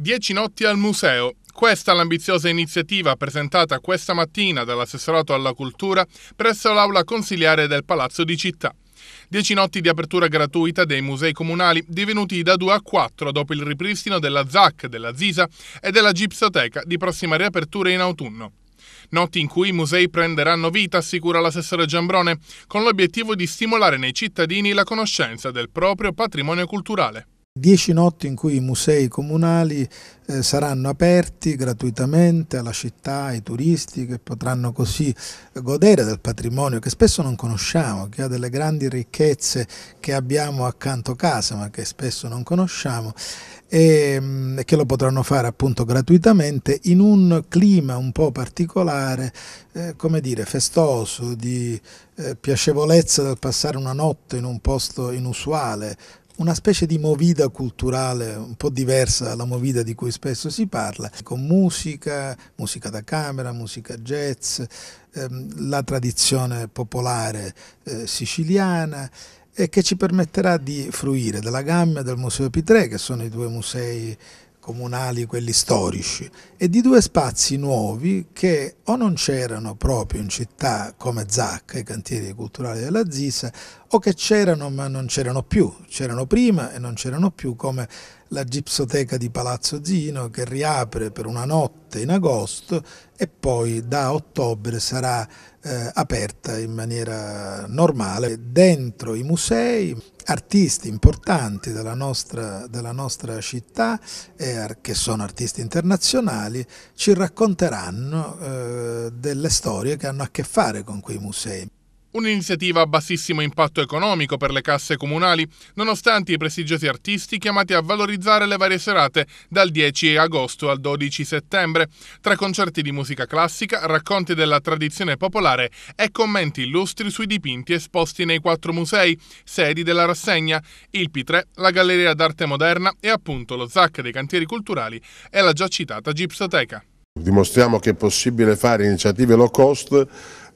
Dieci notti al museo. Questa è l'ambiziosa iniziativa presentata questa mattina dall'assessorato alla cultura presso l'aula consiliare del Palazzo di Città. Dieci notti di apertura gratuita dei musei comunali divenuti da 2 a 4 dopo il ripristino della ZAC, della ZISA e della Gipsoteca di prossima riapertura in autunno. Notti in cui i musei prenderanno vita, assicura l'assessore Giambrone, con l'obiettivo di stimolare nei cittadini la conoscenza del proprio patrimonio culturale. Dieci notti in cui i musei comunali eh, saranno aperti gratuitamente alla città, ai turisti che potranno così eh, godere del patrimonio che spesso non conosciamo, che ha delle grandi ricchezze che abbiamo accanto a casa ma che spesso non conosciamo e, ehm, e che lo potranno fare appunto gratuitamente in un clima un po' particolare, eh, come dire, festoso, di eh, piacevolezza del passare una notte in un posto inusuale, una specie di movida culturale un po' diversa dalla movida di cui spesso si parla, con musica, musica da camera, musica jazz, ehm, la tradizione popolare eh, siciliana e che ci permetterà di fruire della Gamma del Museo Pitre, che sono i due musei comunali, quelli storici, e di due spazi nuovi che o non c'erano proprio in città come Zacca, i cantieri culturali della Zisa, o che c'erano ma non c'erano più, c'erano prima e non c'erano più come la gipsoteca di Palazzo Zino che riapre per una notte in agosto e poi da ottobre sarà eh, aperta in maniera normale dentro i musei, artisti importanti della nostra, della nostra città, eh, che sono artisti internazionali, ci racconteranno eh, delle storie che hanno a che fare con quei musei. Un'iniziativa a bassissimo impatto economico per le casse comunali, nonostante i prestigiosi artisti chiamati a valorizzare le varie serate dal 10 agosto al 12 settembre, tra concerti di musica classica, racconti della tradizione popolare e commenti illustri sui dipinti esposti nei quattro musei, sedi della rassegna, il P3, la Galleria d'Arte Moderna e appunto lo ZAC dei Cantieri Culturali e la già citata Gipsoteca. Dimostriamo che è possibile fare iniziative low cost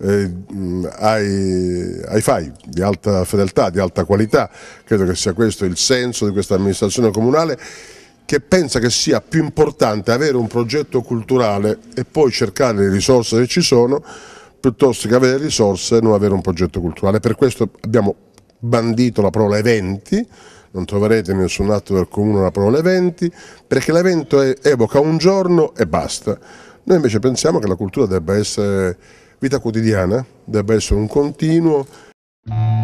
eh, mm, ai, ai fai di alta fedeltà, di alta qualità, credo che sia questo il senso di questa amministrazione comunale che pensa che sia più importante avere un progetto culturale e poi cercare le risorse che ci sono piuttosto che avere risorse e non avere un progetto culturale. Per questo abbiamo bandito la parola eventi, non troverete in nessun atto del comune la parola eventi, perché l'evento evoca un giorno e basta. Noi invece pensiamo che la cultura debba essere vita quotidiana debba essere un continuo